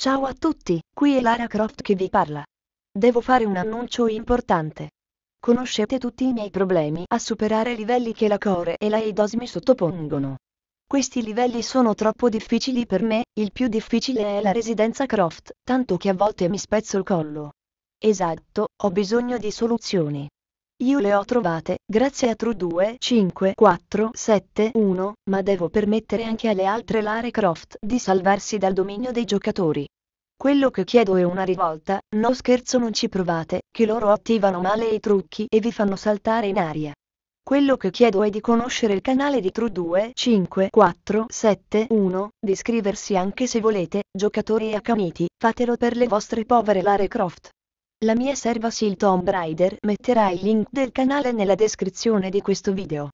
Ciao a tutti, qui è Lara Croft che vi parla. Devo fare un annuncio importante. Conoscete tutti i miei problemi a superare i livelli che la Core e la Eidos mi sottopongono. Questi livelli sono troppo difficili per me, il più difficile è la residenza Croft, tanto che a volte mi spezzo il collo. Esatto, ho bisogno di soluzioni. Io le ho trovate, grazie a True 2, 5, 4, 7, 1, ma devo permettere anche alle altre Lare Croft di salvarsi dal dominio dei giocatori. Quello che chiedo è una rivolta, no scherzo non ci provate, che loro attivano male i trucchi e vi fanno saltare in aria. Quello che chiedo è di conoscere il canale di True 2, 5, 4, 7, 1, di iscriversi anche se volete, giocatori accaniti, fatelo per le vostre povere Lare Croft. La mia serva Seal Tomb Raider metterà il link del canale nella descrizione di questo video.